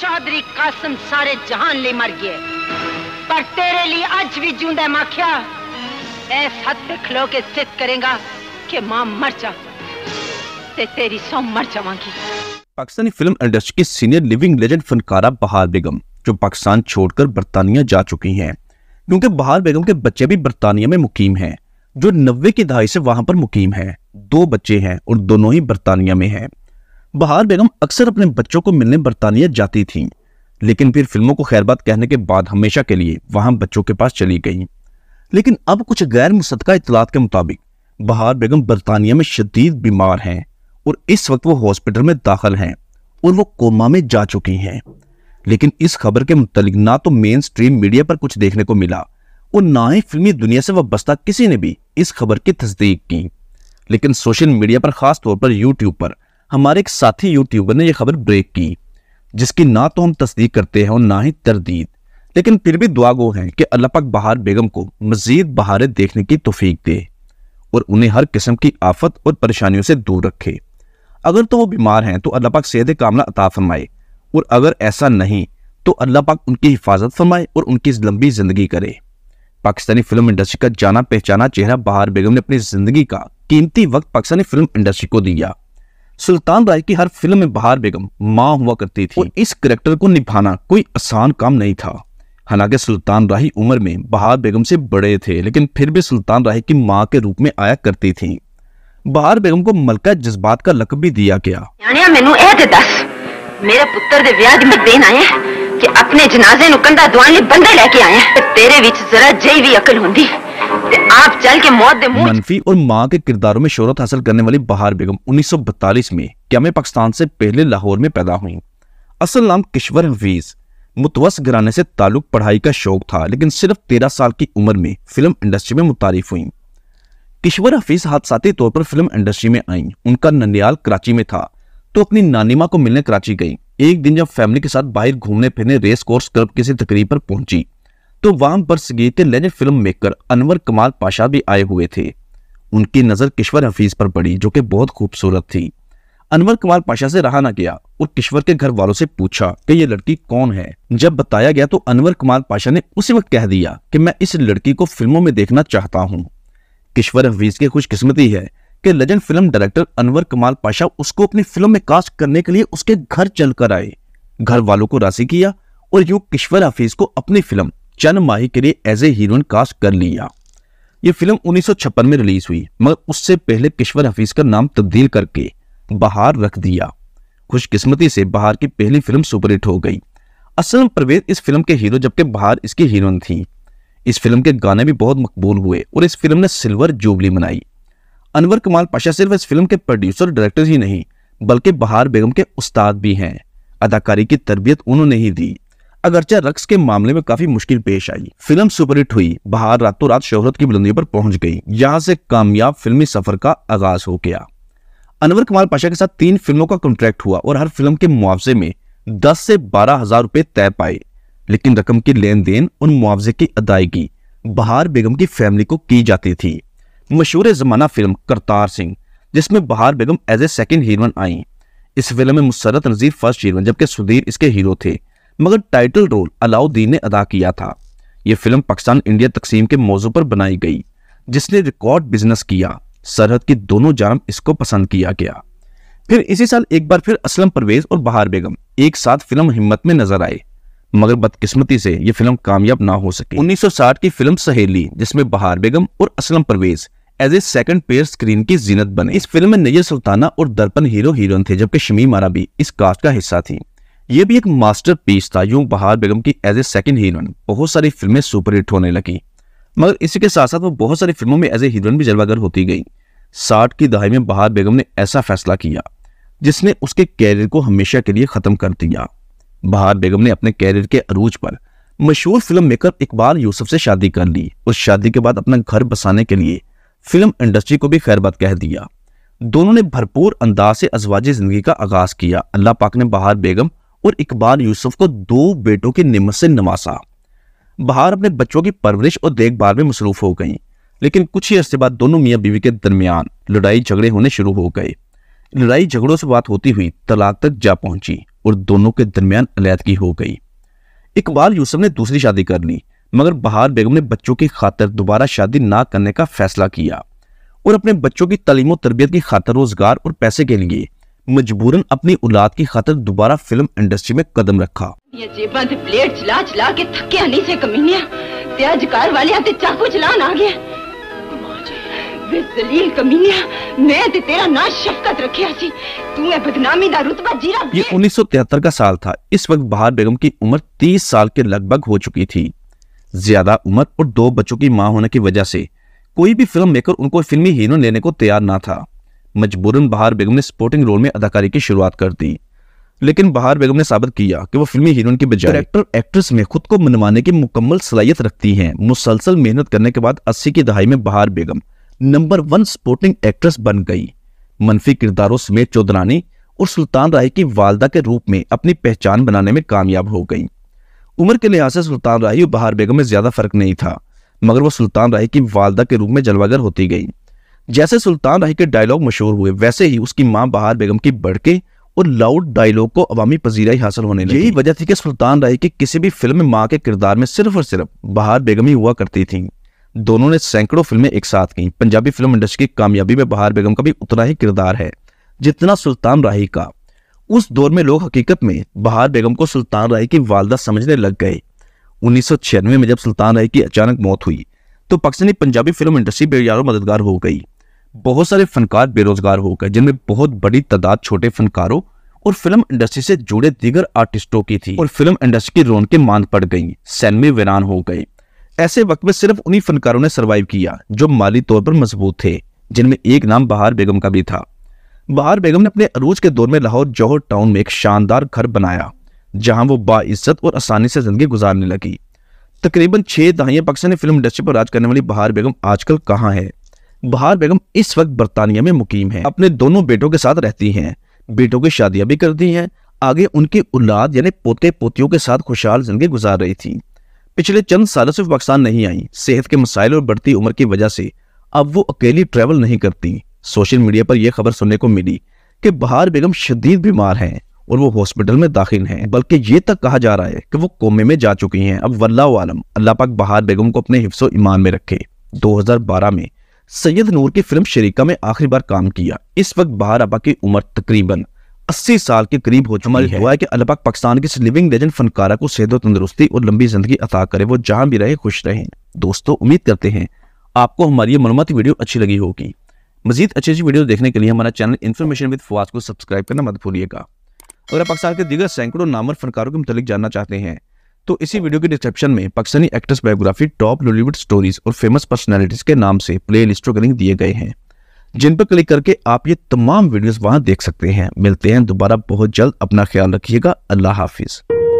चौधरी कासम सारे जहान ले मर गए पर तेरे लिए आज भी जूंदा माखिया ऐस हद पे खलो के सिद्ध करेगा कि मां मर जा ते तेरी सौ मर जावांगी पाकिस्तानी फिल्म इंडस्ट्री की सीनियर लिविंग लेजेंड फनकारा बहार बेगम जो पाकिस्तान छोड़कर बरतानिया जा चुकी हैं क्योंकि बहार बेगम के बच्चे भी बरतानिया में मुकीम हैं जो नब्बे की दहाई से वहां पर मुकीम हैं दो बच्चे हैं और दोनों ही बरतानिया में हैं बहार बेगम अक्सर अपने बच्चों को मिलने बरतानिया जाती थीं लेकिन फिर फिल्मों को खैरबाद कहने के बाद हमेशा के लिए वहां बच्चों के पास चली गई लेकिन अब कुछ गैर मुसदका इतलात के मुताबिक बहार बेगम बरतानिया में शदीद बीमार हैं और इस वक्त वो हॉस्पिटल में दाखिल हैं और वो कोमा में जा चुकी हैं लेकिन इस खबर के मुतलिक ना तो मेन स्ट्रीम मीडिया पर कुछ देखने को मिला और ना ही फिल्मी दुनिया से वस्ता किसी ने भी इस खबर की तस्दीक की लेकिन सोशल मीडिया पर खासतौर पर यूट्यूब पर हमारे एक साथी यूट्यूबर ने यह खबर ब्रेक की जिसकी ना तो हम तस्दीक करते हैं और ना ही तरदीद लेकिन फिर भी दुआ गो हैं कि अल्लाह पाक बहार बेगम को मजीद बहारें देखने की तोफीक दे और उन्हें हर किस्म की आफत और परेशानियों से दूर रखे अगर तो वो बीमार हैं तो अल्लाह पाक सेहत कामला अता फरमाए और अगर ऐसा नहीं तो अल्लाह पाक उनकी हिफाजत फरमाए और उनकी लंबी ज़िंदगी करे पाकिस्तानी फिल्म इंडस्ट्री का जाना पहचाना चेहरा बहार बेगम ने अपनी ज़िंदगी का कीमती वक्त पाकिस्तानी फिल्म इंडस्ट्री को दिया सुल्तान राय की हर फिल्म में बहार बेगम माँ हुआ करती थी और इस करेक्टर को निभाना कोई आसान काम नहीं था हालांकि सुल्तान राही उम्र में बहार बेगम से बड़े थे लेकिन फिर भी सुल्तान राही की माँ के रूप में आया करती थी बहार बेगम को मलका जज्बात का लकब भी दिया गया मेरे पुत्र दे ਦੱਸ में देन आए कि अपने जनाजे ਦੇਣ ਆਇਆ ਕਿ बंदे लेके आए तेरे ਦਵਾਨ जरा ਬੰਦੇ भी अकल ਆਇਆ आप चल के मौत दे मनफी और माँ के किरदारों में शोहरत हासिल करने वाली बहार बेगम उन्नीस में क्यामे पाकिस्तान से पहले लाहौर में पैदा हुई असल नाम किश्वर हफीज मुतवस घराने से ताल्लुक पढ़ाई का शौक था लेकिन सिर्फ तेरह साल की उम्र में फिल्म इंडस्ट्री में मुतारिफ हुई किश्वर हफीज हादसाती तौर पर फिल्म इंडस्ट्री में आई उनका ननियाल कराची में था तो अपनी नानी माँ को मिलने कराची गई एक दिन जब फैमिली के साथ बाहर घूमने फिरने रेस कोर्स क्लब किसी तकरीब पर पहुंची तो वाम पर संगीत लेजेंड फिल्म मेकर अनवर कमाल पाशा भी आए हुए थे उनकी नज़र किश्वर हफीज पर पड़ी जो कि बहुत खूबसूरत थी अनवर कमाल पाशा से रहा ना गया और किश्वर के घर वालों से पूछा कि ये लड़की कौन है जब बताया गया तो अनवर कुमार पाशा ने उसी वक्त कह दिया कि मैं इस लड़की को फिल्मों में देखना चाहता हूँ किश्वर हफीज की खुशकिस्मती है कि लेजेंड फिल्म डायरेक्टर अनवर कमाल पाशा उसको अपनी फिल्म में कास्ट करने के लिए उसके घर चलकर आए घर वालों को राशि किया और यू किश्वर हफीज को अपनी फिल्म चंद माही के लिए एज ए हीरोइन कास्ट कर लिया ये फिल्म 1956 में रिलीज हुई मगर उससे पहले किश्वर हफीज का नाम तब्दील करके बहार रख दिया खुशकिस्मती से बहार की पहली फिल्म सुपरहिट हो गई असल में परवेज इस फिल्म के हीरो जबकि बहार इसकी हीरोइन थी इस फिल्म के गाने भी बहुत मकबूल हुए और इस फिल्म ने सिल्वर जुबली मनाई अनवर कमाल पाशा सिर्फ इस फिल्म के प्रोड्यूसर डायरेक्टर ही नहीं बल्कि बहार बेगम के उस्ताद भी हैं अदाकारी की तरबियत उन्होंने ही दी अगरचे रक्स के मामले में काफी मुश्किल पेश आई फिल्म सुपरहिट हुई बाहर रातों रात शोहरत की बुलंदियों पर पहुंच गई यहाँ से कामयाब फिल्मी सफर का आगाज हो गया अनवर कुमार पाशा के साथ तीन फिल्मों का कॉन्ट्रैक्ट हुआ और हर फिल्म के मुआवजे में दस से बारह हजार रुपए तय पाए लेकिन रकम की लेन देन उन मुआवजे की अदायगी बहार बेगम की फैमिली को की जाती थी मशहूर जमाना फिल्म करतार सिंह जिसमें Bahar Begum as a second heroine आई इस फिल्म में मुसरत नजीर फर्स्ट हीरोइन जबकि सुधीर इसके हीरो थे मगर टाइटल रोल अलाउद्दीन ने अदा किया था ये फिल्म पाकिस्तान इंडिया तकसीम के मौजू पर बनाई गई जिसने रिकॉर्ड बिजनेस किया सरहद की दोनों जानब इसको पसंद किया गया फिर इसी साल एक बार फिर असलम परवेज और बहार बेगम एक साथ फिल्म हिम्मत में नजर आए मगर बदकिस्मती से यह फिल्म कामयाब ना हो सकी 1960 की फिल्म सहेली जिसमें बहार बेगम और Aslam Pervez as a second pair screen की जीनत बने इस फिल्म में नैयर सुल्ताना और दर्पण हीरो हीरोइन थे जबकि शमीम आरा भी इस कास्ट का हिस्सा थी ये भी एक मास्टरपीस था यूं बहार बेगम की एज ए सेकेंड हीरोइन बहुत सारी फिल्में सुपरहिट होने लगी मगर इसी के साथ साथ वो बहुत सारी फिल्मों में एज ए हीरोइन भी जलवागर होती गई साठ की दहाई में बहार बेगम ने ऐसा फैसला किया जिसने उसके कैरियर को हमेशा के लिए ख़त्म कर दिया बहार बेगम ने अपने कैरियर के अरूज पर मशहूर फिल्म मेकर इकबाल यूसुफ से शादी कर ली उस शादी के बाद अपना घर बसाने के लिए फिल्म इंडस्ट्री को भी खैरबाद कह दिया दोनों ने भरपूर अंदाज से अजवाजी ज़िंदगी का आगाज़ किया अल्लाह पाक ने बहार बेगम और इकबाल यूसुफ को दो बेटों के निमत से नवासा बहार अपने बच्चों की परवरिश और देखभाल में मसरूफ हो गई लेकिन कुछ ही अरसे बाद दोनों मियाँ बीवी के दरमियान लड़ाई झगड़े होने शुरू हो गए लड़ाई झगड़ों से बात होती हुई तलाक तक जा पहुंची और दोनों के दरमियान अलहदगी हो गई इकबाल यूसुफ ने दूसरी शादी कर ली मगर बहार बेगम ने बच्चों की खातर दोबारा शादी ना करने का फैसला किया और अपने बच्चों की तलीम और तरबियत की खातर रोजगार और पैसे के लिए मजबूरन अपनी औलाद की खातर दोबारा फिल्म इंडस्ट्री में कदम रखा ये उन्नीस सौ प्लेट चला चला के से कमीनिया कार चाकू चलान आ गया वे कमीनिया मैं ते तेरा ना शफकत रखिया सी तू है बदनामी दा रुतबा जीरा ये 1973 का साल था इस वक्त बहार बेगम की उम्र 30 साल के लगभग हो चुकी थी ज्यादा उम्र और दो बच्चों की मां होने की वजह से कोई भी फिल्म मेकर उनको फिल्मी हीरो लेने को तैयार ना था मजबूरन बहार बेगम ने स्पोर्टिंग रोल में अदाकारी की शुरुआत कर दी लेकिन बहार बेगम ने साबित किया कि वो फिल्मी हीरोइन की बजाय डायरेक्टर एक्ट्रेस में खुद को मनवाने की मुकम्मल सलाहियत रखती हैं मुसलसल मेहनत करने के बाद अस्सी की दहाई में Bahar Begum number one supporting actress बन गई मनफी किरदारों समेत चौधरानी और सुल्तान राय की वालदा के रूप में अपनी पहचान बनाने में कामयाब हो गई उम्र के लिहाज से सुल्तान राय और बहार बेगम में ज्यादा फर्क नहीं था मगर वो सुल्तान राय की वालदा के रूप में जलवागर होती गई जैसे सुल्तान राही के डायलॉग मशहूर हुए वैसे ही उसकी माँ बहार बेगम की बढ़के और लाउड डायलॉग को अवामी पजीराई हासिल होने लगी यही वजह थी कि सुल्तान राय की किसी भी फिल्म में माँ के किरदार में सिर्फ और सिर्फ बहार बेगम ही हुआ करती थी दोनों ने सैकड़ों फिल्में एक साथ की पंजाबी फिल्म इंडस्ट्री की कामयाबी में बहार बेगम का भी उतना ही किरदार है जितना सुल्तान राही का उस दौर में लोग हकीकत में बहार बेगम को सुल्तान राय की वालदा समझने लग गए उन्नीस में जब सुल्तान राय की अचानक मौत हुई तो पाकिस्तानी पंजाबी फिल्म इंडस्ट्री बेजारों मददगार हो गई बहुत सारे फनकार बेरोजगार हो गए जिनमें बहुत बड़ी तादाद छोटे फनकारों और फिल्म इंडस्ट्री से जुड़े दिगर आर्टिस्टों की थी और फिल्म इंडस्ट्री की रोन के मान पड़ गई सैनमे वीरान हो गए ऐसे वक्त में सिर्फ उन्हीं फनकारों ने सर्वाइव किया जो माली तौर पर मजबूत थे जिनमें एक नाम बहार बेगम का भी था बहार बेगम ने अपने अरूज के दौर में लाहौर जौहर टाउन में एक शानदार घर बनाया जहां वो बाइज्जत और आसानी से जिंदगी गुजारने लगी तकरीबन छह दहाइयां पाकिस्तानी फिल्म इंडस्ट्री पर राज करने वाली बहार बेगम आजकल कहाँ है बहार बेगम इस वक्त बरतानिया में मुकीम है अपने दोनों बेटों के साथ रहती हैं बेटों की शादियां भी कर दी हैं आगे उनकी औलाद यानी पोते पोतियों के साथ खुशहाल जिंदगी गुजार रही थी पिछले चंद सालों से पाकिस्तान नहीं आई सेहत के मसाइल और बढ़ती उम्र की वजह से अब वो अकेली ट्रेवल नहीं करती सोशल मीडिया पर यह खबर सुनने को मिली कि बहार बेगम शदीद बीमार हैं और वो हॉस्पिटल में दाखिल हैं बल्कि ये तक कहा जा रहा है कि वो कोमे में जा चुकी हैं अब वल्ला आलम अल्लाह पाक बहार बेगम को अपने हिफ्सो ईमान में रखे 2012 में सैयद नूर की फिल्म शरीका में आखिरी बार काम किया इस वक्त बाहर अबा की उम्र तकरीबन 80 साल के करीब हो चुकी है हुआ है कि अल्लाह पाकिस्तान के लिविंग लेजेंड फनकारा को सेहत तंदुरुस्ती और लंबी जिंदगी अता करे वो जहां भी रहे खुश रहे दोस्तों उम्मीद करते हैं आपको हमारी ये मनमत वीडियो अच्छी लगी होगी मजीद अच्छी अच्छी वीडियो देखने के लिए हमारा चैनल इन्फॉर्मेशन विद फवाज को सब्सक्राइब करना मत भूलिएगा अगर आप पाकिस्तान के दिग्गर सैकड़ों नामर फनकारों के मतलब जानना चाहते हैं तो इसी वीडियो के डिस्क्रिप्शन में पक्सनी actress biography top Lollywood stories और फेमस पर्सनैलिटीज के नाम से प्ले लिस्ट और लिंक दिए गए हैं जिन पर क्लिक करके आप ये तमाम वीडियोस वहां देख सकते हैं मिलते हैं दोबारा बहुत जल्द अपना ख्याल रखिएगा अल्लाह हाफिज़